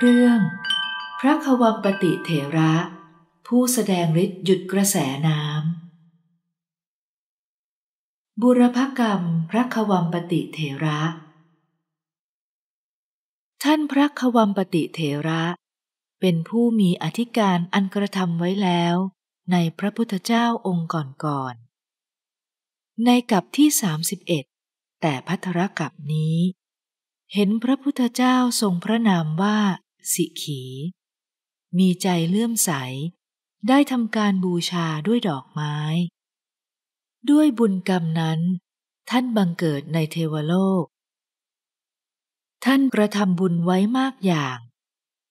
เรื่องพระควัมปติเถระ ผู้แสดงฤทธิ์หยุดกระแสน้ำบุรพกรรมพระควัมปติเถระ ท่านพระควัมปติเถระ เป็นผู้มีอธิการอันกระทำไว้แล้ว ในพระพุทธเจ้าองค์ก่อนๆในกับที่ 31 แต่พัทรกับนี้ เห็นพระพุทธเจ้าทรงพระนามว่าสิขี มีใจเลื่อมใส ได้ทำการบูชาด้วยดอกไม้ ด้วยบุญกรรมนั้น ท่านบังเกิดในเทวโลก ท่านกระทำบุญไว้มากอย่าง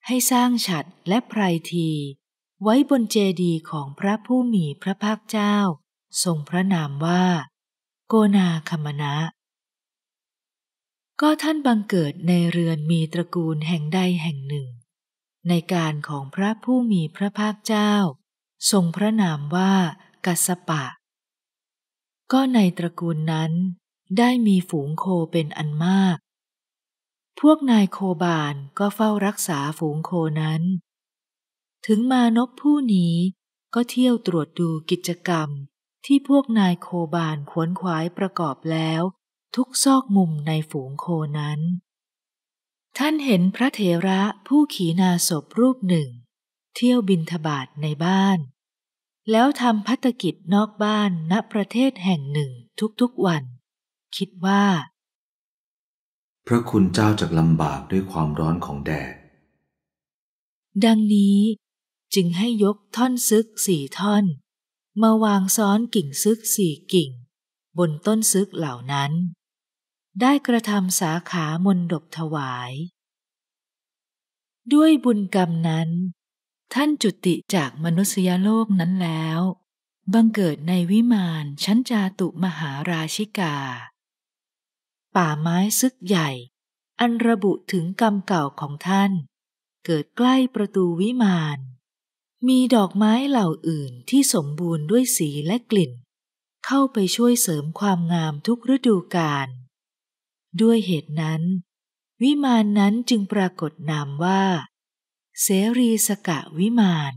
ให้สร้างฉัดและไพรที ไว้บนเจดีย์ของพระผู้มีพระภาคเจ้า ทรงพระนามว่า โกนาคมนะก็ท่านบังเกิดในเรือนมีตระกูลแห่งใดแห่งหนึ่ง ในการของพระผู้มีพระภาคเจ้า ทรงพระนามว่ากัสปะ ก็ในตระกูลนั้นได้มีฝูงโคเป็นอันมาก พวกนายโคบานก็เฝ้ารักษาฝูงโคนั้น ถึงมานพผู้นี้ก็เที่ยวตรวจดูกิจกรรมที่พวกนายโคบานขวนขวายประกอบแล้วทุกซอกมุมในฝูงโคนั้น ท่านเห็นพระเถระผู้ขีนาศพรูปหนึ่ง เที่ยวบินทบาทในบ้าน แล้วทำพัฒกิจนอกบ้านณประเทศแห่งหนึ่งทุกๆวัน คิดว่า พระคุณเจ้าจากลำบากด้วยความร้อนของแดด ดังนี้จึงให้ยกท่อนซึกสี่ท่อน มาวางซ้อนกิ่งซึกสี่กิ่ง บนต้นซึกเหล่านั้นได้กระทำสาขามนดบถวาย ด้วยบุญกรรมนั้น ท่านจุติจากมนุษยโลกนั้นแล้ว บังเกิดในวิมานชั้นจาตุมหาราชิกา ป่าไม้ซึกใหญ่ อันระบุถึงกรรมเก่าของท่าน เกิดใกล้ประตูวิมานมีดอกไม้เหล่าอื่นที่สมบูรณ์ด้วยสีและกลิ่น เข้าไปช่วยเสริมความงามทุกฤดูกาลด้วยเหตุนั้น วิมานนั้นจึงปรากฏนามว่า เสรีสกะวิมาน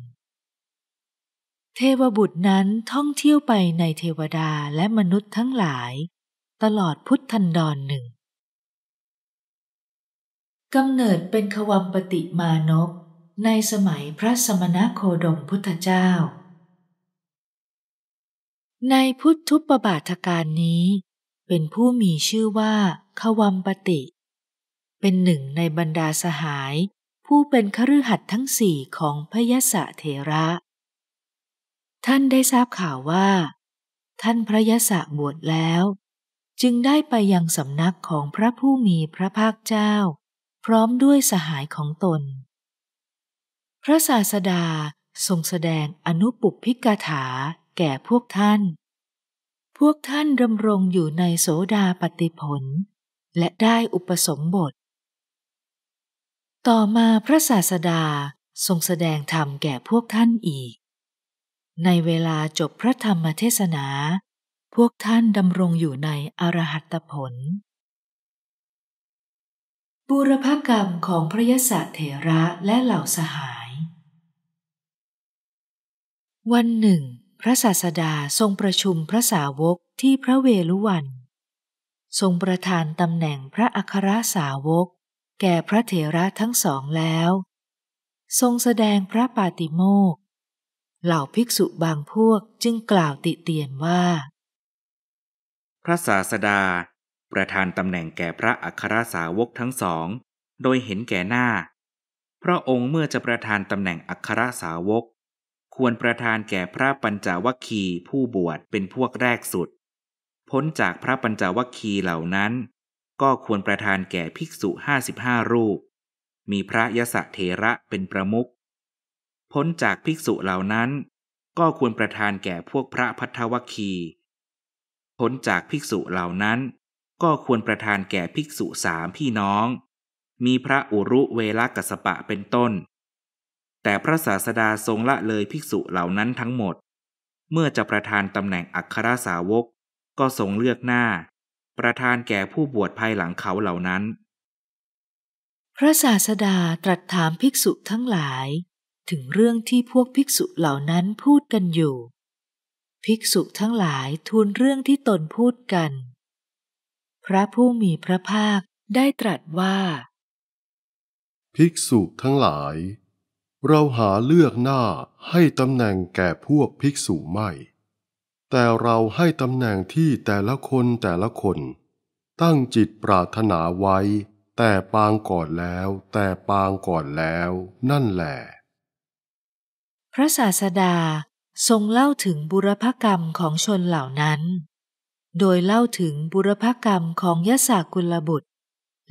เทวบุตรนั้นท่องเที่ยวไปในเทวดาและมนุษย์ทั้งหลาย ตลอดพุทธันดรหนึ่งกำเนิดเป็นขวัมปติมานพในสมัยพระสมณโคดมพุทธเจ้า ในพุทธุปบาทการนี้ เป็นผู้มีชื่อว่าขวัมปติ เป็นหนึ่งในบรรดาสหาย ผู้เป็นคฤหัสถ์ทั้งสี่ของพยสะเถระ ท่านได้ทราบข่าวว่า ท่านพระยสะบวชแล้ว จึงได้ไปยังสำนักของพระผู้มีพระภาคเจ้า พร้อมด้วยสหายของตน พระศาสดาทรงแสดงอนุปุปพิกถาแก่พวกท่าน พวกท่านดำรงอยู่ในโสดาปฏิผลและได้อุปสมบท ต่อมาพระศาสดาทรงแสดงธรรมแก่พวกท่านอีก ในเวลาจบพระธรรมเทศนา พวกท่านดำรงอยู่ในอรหัตผลบูรพกรรมของพระยศเถระและเหล่าสหาย วันหนึ่งพระศาสดาทรงประชุมพระสาวกที่พระเวลุวันทรงประทานตำแหน่งพระอัครสาวก แก่พระเถระทั้งสองแล้ว ทรงแสดงพระปาติโมกเหล่าภิกษุบางพวกจึงกล่าวติเตียนว่า พระศาสดา ประทานตำแหน่งแก่พระอัครสาวกทั้งสอง โดยเห็นแก่หน้า พระองค์เมื่อจะประทานตำแหน่งอัครสาวก ควรประทานแก่พระปัญจวัคคีย์ผู้บวชเป็นพวกแรกสุดพ้นจากพระปัญจวัคคีย์เหล่านั้น ก็ควรประทานแก่ภิกษุ55รูป มีพระยะสะเถระเป็นประมุขพ้นจากภิกษุเหล่านั้น ก็ควรประทานแก่พวกพระพัทธวัคคี พ้นจากภิกษุเหล่านั้น ก็ควรประทานแก่ภิกษุสามพี่น้อง มีพระอุรุเวลกัสปะเป็นต้น แต่พระศาสดาทรงละเลยภิกษุเหล่านั้นทั้งหมด เมื่อจะประทานตำแหน่งอัครสาวกก็ทรงเลือกหน้า ประทานแก่ผู้บวชภายหลังเขาเหล่านั้น พระศาสดาตรัสถามภิกษุทั้งหลาย ถึงเรื่องที่พวกภิกษุเหล่านั้นพูดกันอยู่ ภิกษุทั้งหลายทูลเรื่องที่ตนพูดกัน พระผู้มีพระภาคได้ตรัสว่า ภิกษุทั้งหลายเราหาเลือกหน้าให้ตำแหน่งแก่พวกภิกษุไม่แต่เราให้ตำแหน่งที่แต่ละคนแต่ละคน ตั้งจิตปรารถนาไว้ แต่ปางก่อนแล้วแต่ปางก่อนแล้วนั่นแหละพระศาสดาทรงเล่าถึงบุรพกรรมของชนเหล่านั้น โดยเล่าถึงบุรพกรรมของยศากุลบุตร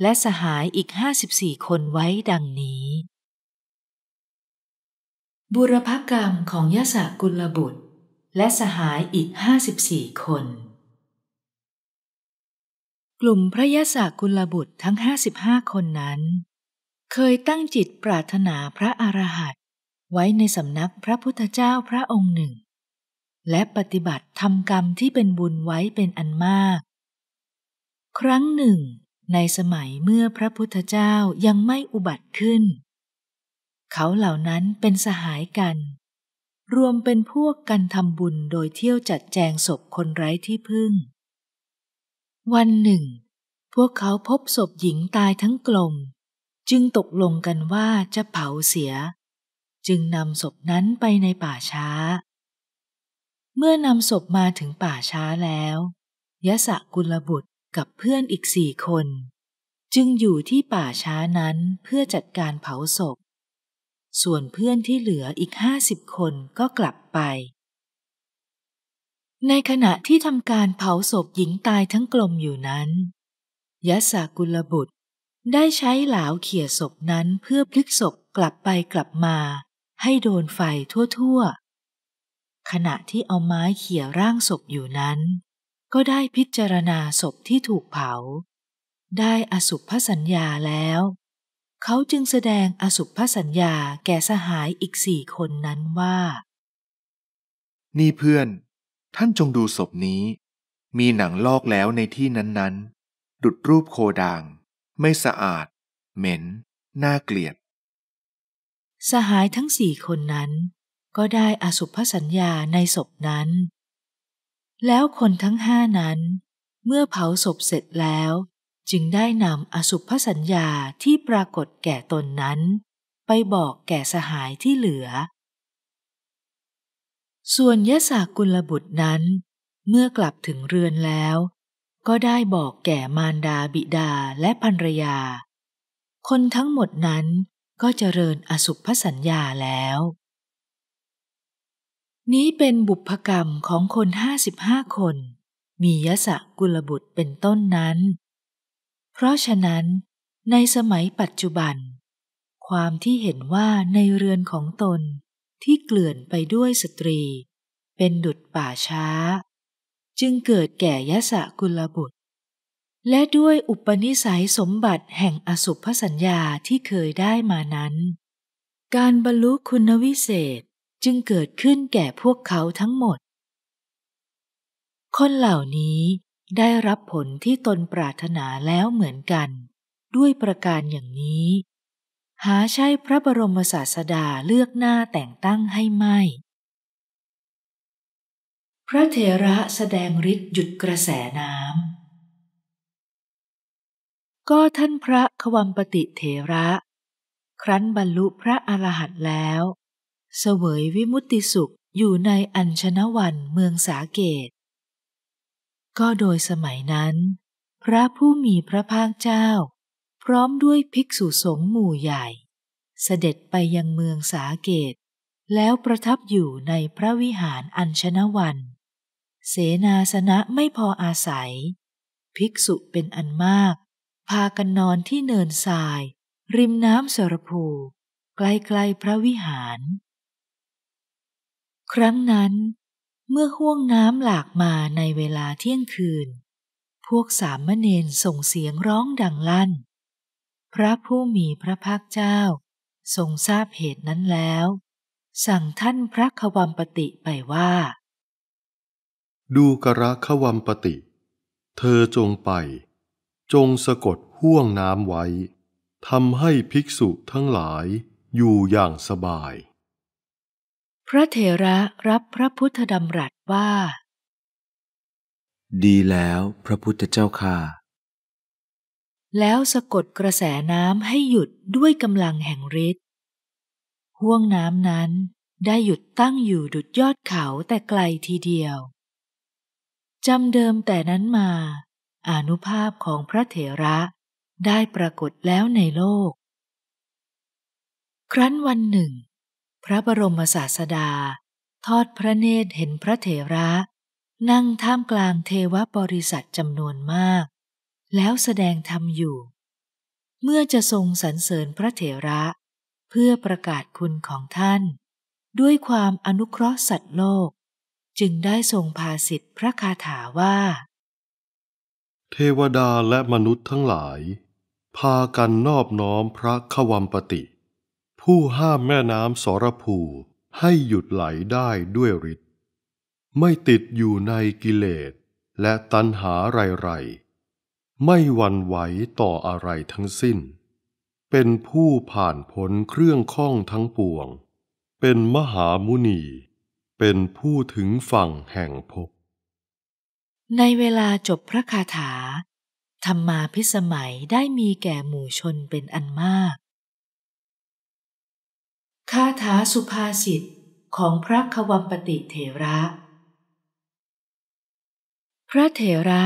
และสหายอีกห้าสิบี่คนไว้ดังนี้ บุรพกรรมของยศากุลบุตรและสหายอีก 54 คน กลุ่มพระยาศากุลบุตรทั้ง 55 คนนั้น เคยตั้งจิตปรารถนาพระอรหันต์ไว้ในสำนักพระพุทธเจ้าพระองค์หนึ่ง และปฏิบัติทำกรรมที่เป็นบุญไว้เป็นอันมาก ครั้งหนึ่งในสมัยเมื่อพระพุทธเจ้ายังไม่อุบัติขึ้น เขาเหล่านั้นเป็นสหายกันรวมเป็นพวกกันทำบุญโดยเที่ยวจัดแจงศพคนไร้ที่พึ่ง วันหนึ่ง พวกเขาพบศพหญิงตายทั้งกลมจึงตกลงกันว่าจะเผาเสีย จึงนำศพนั้นไปในป่าช้า เมื่อนำศพมาถึงป่าช้าแล้วยะสะกุลบุตรกับเพื่อนอีกสี่คน จึงอยู่ที่ป่าช้านั้นเพื่อจัดการเผาศพส่วนเพื่อนที่เหลืออีกห้าสิบคนก็กลับไป ในขณะที่ทำการเผาศพหญิงตายทั้งกลมอยู่นั้นยะสากุลบุตร ได้ใช้เหลาเขี่ยศพนั้นเพื่อพลิกศพกลับไปกลับมาให้โดนไฟทั่วๆ ขณะที่เอาไม้เขี่ยร่างศพอยู่นั้น ก็ได้พิจารณาศพที่ถูกเผา ได้อสุภสัญญาแล้วเขาจึงแสดงอสุภสัญญาแก่สหายอีกสี่คนนั้นว่า นี่เพื่อน ท่านจงดูศพนี้ มีหนังลอกแล้วในที่นั้น ๆ ดุดรูปโคดาง ไม่สะอาด เหม็น น่าเกลียด สหายทั้งสี่คนนั้น ก็ได้อสุภสัญญาในศพนั้น แล้วคนทั้งห้านั้น เมื่อเผาศพเสร็จแล้วจึงได้นำอสุภสัญญาที่ปรากฏแก่ตนนั้น ไปบอกแก่สหายที่เหลือ ส่วนยะสากุลบุตรนั้น เมื่อกลับถึงเรือนแล้ว ก็ได้บอกแก่มารดาบิดาและภรรยา คนทั้งหมดนั้นก็เจริญอสุภสัญญาแล้ว นี้เป็นบุพกรรมของคนห้าสิบห้าคน มียะสะกุลบุตรเป็นต้นนั้นเพราะฉะนั้นในสมัยปัจจุบัน ความที่เห็นว่าในเรือนของตนที่เกลื่อนไปด้วยสตรี เป็นดุดป่าช้า จึงเกิดแก่ยะสะกุลบุตร และด้วยอุปนิสัยสมบัติแห่งอสุภสัญญาที่เคยได้มานั้น การบรรลุคุณวิเศษจึงเกิดขึ้นแก่พวกเขาทั้งหมด คนเหล่านี้ได้รับผลที่ตนปรารถนาแล้วเหมือนกัน ด้วยประการอย่างนี้ หาใช่พระบรมศาสดาเลือกหน้าแต่งตั้งให้ไม่ พระเถระแสดงฤทธิ์หยุดกระแสน้ำ ก็ท่านพระขวัมปติเถระ ครั้นบรรลุพระอรหันต์แล้ว เสวยวิมุตติสุขอยู่ในอัญชนวันเมืองสาเกตก็โดยสมัยนั้น พระผู้มีพระภาคเจ้า พร้อมด้วยภิกษุสงฆ์หมู่ใหญ่ เสด็จไปยังเมืองสาเกต แล้วประทับอยู่ในพระวิหารอัญชนวัน เสนาสนะไม่พออาศัย ภิกษุเป็นอันมาก พากันนอนที่เนินทราย ริมน้ำสรภูใกล้ๆพระวิหาร ครั้งนั้นเมื่อห่วงน้ำหลากมาในเวลาเที่ยงคืน พวกสามเณรส่งเสียงร้องดังลั่น พระผู้มีพระภาคเจ้าทรงทราบเหตุนั้นแล้ว สั่งท่านพระขวัมปติไปว่า ดูกระขวัมปติ เธอจงไป จงสะกดห่วงน้ำไว้ ทำให้ภิกษุทั้งหลายอยู่อย่างสบายพระเถระรับพระพุทธดำรัสว่า ดีแล้วพระพุทธเจ้าค่ะ แล้วสะกดกระแสน้ำให้หยุดด้วยกำลังแห่งฤทธิ์ห่วงน้ำนั้นได้หยุดตั้งอยู่ดุดยอดเขาแต่ไกลทีเดียว จำเดิมแต่นั้นมา อนุภาพของพระเถระได้ปรากฏแล้วในโลก ครั้นวันหนึ่งพระบรมศาสดา ทอดพระเนตรเห็นพระเถระ นั่งท่ามกลางเทวบริษัทจำนวนมาก แล้วแสดงธรรมอยู่ เมื่อจะทรงสรรเสริญพระเถระ เพื่อประกาศคุณของท่าน ด้วยความอนุเคราะห์สัตว์โลก จึงได้ทรงพาสิทธิพระคาถาว่า เทวดาและมนุษย์ทั้งหลาย พากันนอบน้อมพระขวัมปติผู้ห้ามแม่น้ำสรภูให้หยุดไหลได้ด้วยฤทธิ์ไม่ติดอยู่ในกิเลสและตัณหาไรๆ ไม่วันไหวต่ออะไรทั้งสิ้น เป็นผู้ผ่านพ้นเครื่องข้องทั้งปวง เป็นมหามุนี เป็นผู้ถึงฝั่งแห่งภพในเวลาจบพระคาถา ธรรมมาพิสมัยได้มีแก่หมู่ชนเป็นอันมากคาถาสุภาษิตของพระควัมปติเถระ พระเถระ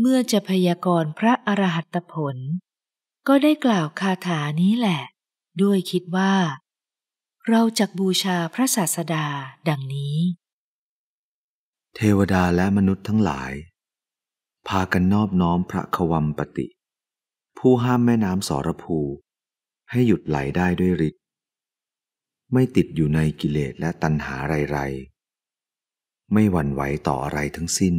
เมื่อจะพยากรณ์พระอรหัตผล ก็ได้กล่าวคาถานี้แหละ ด้วยคิดว่า เราจักบูชาพระศาสดาดังนี้ เทวดาและมนุษย์ทั้งหลาย พากันนอบน้อมพระควัมปติ ผู้ห้ามแม่น้ำสรภูให้หยุดไหลได้ด้วยฤทธิไม่ติดอยู่ในกิเลสและตัณหาไรๆ ไม่หวั่นไหวต่ออะไรทั้งสิ้น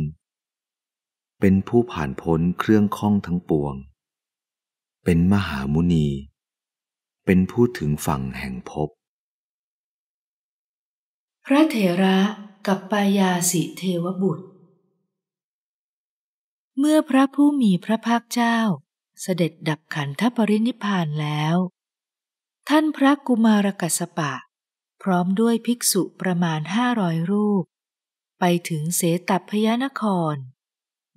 เป็นผู้ผ่านพ้นเครื่องข้องทั้งปวง เป็นมหามุนี เป็นผู้ถึงฝั่งแห่งภพพระเถระกับปายาสิเทวบุตร เมื่อพระผู้มีพระภาคเจ้าเสด็จดับขันธปรินิพานแล้วท่านพระกุมารกัสปะพร้อมด้วยภิกษุประมาณห้าร้อยรูป ไปถึงเสตัพยานคร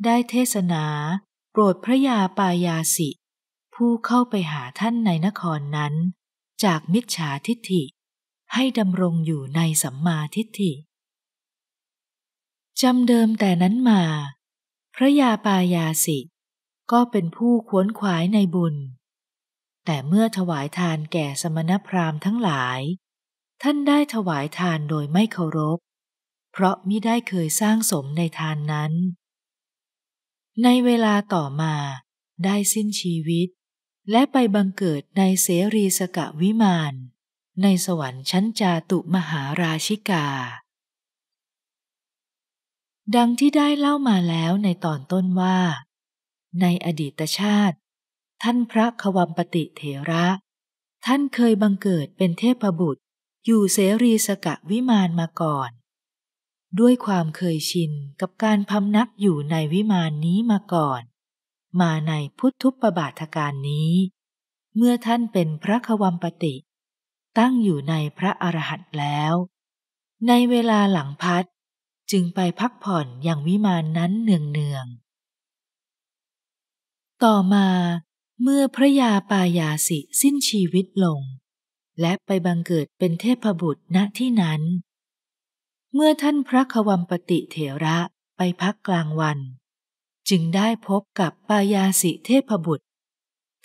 ได้เทศนา โปรดพระยาปายาสิ ผู้เข้าไปหาท่านในนครนั้นจากมิจฉาทิฏฐิ ให้ดำรงอยู่ในสัมมาทิฏฐิจำเดิมแต่นั้นมาพระยาปายาสิ ก็เป็นผู้ขวนขวายในบุญแต่เมื่อถวายทานแก่สมณพราหมณ์ทั้งหลาย ท่านได้ถวายทานโดยไม่เคารพ เพราะมิได้เคยสร้างสมในทานนั้น ในเวลาต่อมาได้สิ้นชีวิต และไปบังเกิดในเสรีสกะวิมาน ในสวรรค์ชั้นจาตุมหาราชิกา ดังที่ได้เล่ามาแล้วในตอนต้นว่า ในอดีตชาติท่านพระขวัมปติเถระ ท่านเคยบังเกิดเป็นเทพบุตร อยู่เสรีสกะวิมานมาก่อน ด้วยความเคยชินกับการพำนักอยู่ในวิมานนี้มาก่อน มาในพุทธุปบาทการนี้ เมื่อท่านเป็นพระขวัมปติ ตั้งอยู่ในพระอรหันต์แล้ว ในเวลาหลังพัด จึงไปพักผ่อนอย่างวิมานนั้นเนืองเนือง ต่อมาเมื่อพระยาปายาสิสิ้นชีวิตลง และไปบังเกิดเป็นเทพบุตรณที่นั้น เมื่อท่านพระควัมปติเถระไปพักกลางวัน จึงได้พบกับปายาสิเทพบุตร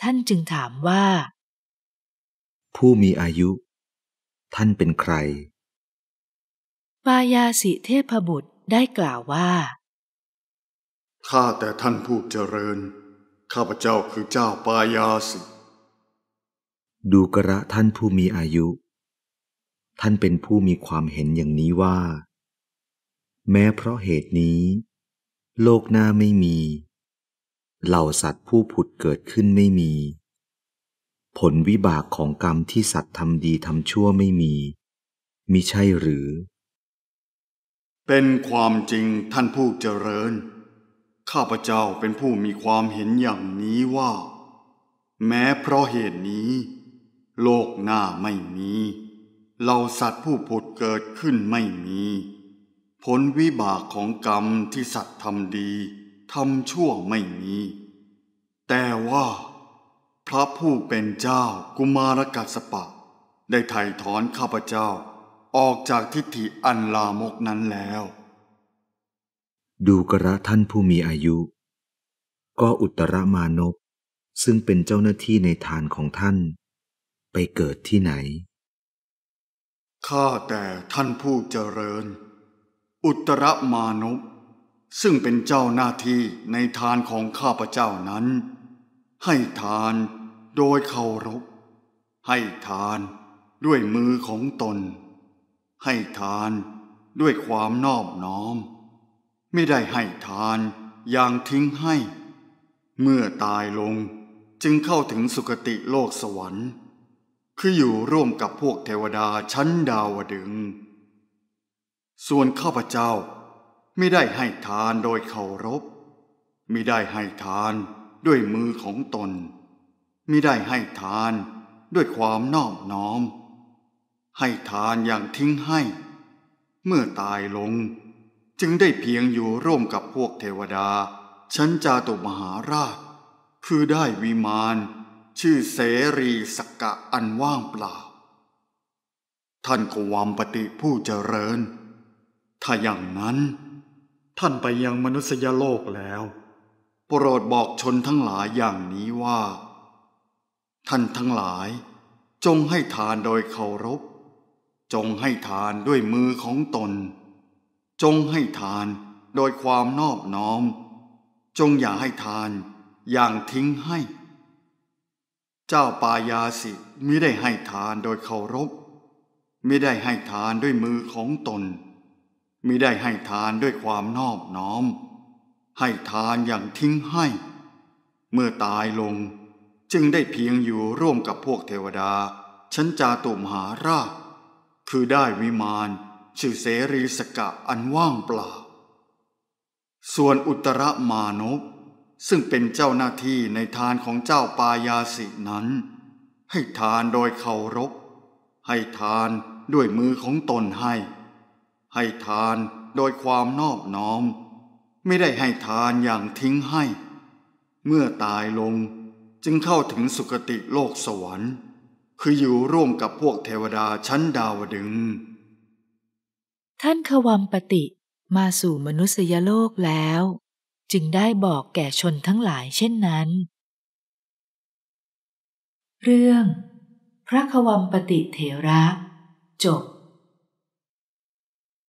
ท่านจึงถามว่า ผู้มีอายุ ท่านเป็นใครปายาสิเทพบุตรได้กล่าวว่า ข้าแต่ท่านผู้เจริญข้าพเจ้าคือเจ้าปายาสิ ดูกระท่านผู้มีอายุ ท่านเป็นผู้มีความเห็นอย่างนี้ว่า แม้เพราะเหตุนี้ โลกหน้าไม่มี เหล่าสัตว์ผู้ผุดเกิดขึ้นไม่มี ผลวิบากของกรรมที่สัตว์ทำดีทำชั่วไม่มี มิใช่หรือ เป็นความจริงท่านผู้เจริญข้าพเจ้าเป็นผู้มีความเห็นอย่างนี้ว่า แม้เพราะเหตุนี้ โลกหน้าไม่มี เราสัตว์ผู้ผุดเกิดขึ้นไม่มี ผลวิบากของกรรมที่สัตว์ทำดี ทำชั่วไม่มี แต่ว่า พระผู้เป็นเจ้ากุมารกัสปะ ได้ไถ่ถอนข้าพเจ้า ออกจากทิฏฐิอันลามกนั้นแล้วดูกระท่านผู้มีอายุ ก็อุตรมานพซึ่งเป็นเจ้าหน้าที่ในฐานของท่าน ไปเกิดที่ไหน ข้าแต่ท่านผู้เจริญ อุตรมานพซึ่งเป็นเจ้าหน้าที่ในฐานของข้าพเจ้านั้น ให้ทานโดยเคารพให้ทานด้วยมือของตน ให้ทานด้วยความนอบน้อมไม่ได้ให้ทานอย่างทิ้งให้ เมื่อตายลงจึงเข้าถึงสุคติโลกสวรรค์ คืออยู่ร่วมกับพวกเทวดาชั้นดาวดึงส่วนข้าพเจ้า ไม่ได้ให้ทานโดยเคารพไม่ได้ให้ทานด้วยมือของตน ไม่ได้ให้ทานด้วยความนอบน้อม ให้ทานอย่างทิ้งให้ เมื่อตายลงจึงได้เพียงอยู่ร่วมกับพวกเทวดา ชั้นจาตุมหาราช คือได้วิมานชื่อเสรีสกกะอันว่างเปล่า ท่านกวามปฏิผู้เจริญ ถ้าอย่างนั้น ท่านไปยังมนุษยโลกแล้วโปรดบอกชนทั้งหลายอย่างนี้ว่า ท่านทั้งหลาย จงให้ทานโดยเคารพ จงให้ทานด้วยมือของตนจงให้ทานโดยความนอบน้อม จงอย่าให้ทานอย่างทิ้งให้ เจ้าปายาสิมิได้ให้ทานโดยเคารพมิได้ให้ทานด้วยมือของตนมิได้ให้ทานด้วยความนอบน้อม ให้ทานอย่างทิ้งให้ เมื่อตายลงจึงได้เพียงอยู่ร่วมกับพวกเทวดาชั้นจาตุมหาราคือได้วิมานชื่อเสรีสกะอันว่างเปล่า ส่วนอุตรมานพซึ่งเป็นเจ้าหน้าที่ในทานของเจ้าปายาสินั้น ให้ทานโดยเคารพให้ทานด้วยมือของตนให้ให้ทานโดยความนอบน้อมไม่ได้ให้ทานอย่างทิ้งให้ เมื่อตายลงจึงเข้าถึงสุคติโลกสวรรค์ คืออยู่ร่วมกับพวกเทวดาชั้นดาวดึงสท่านขวัมปติมาสู่มนุษยโลกแล้ว จึงได้บอกแก่ชนทั้งหลายเช่นนั้น เรื่อง พระขวัมปติเถระ จบ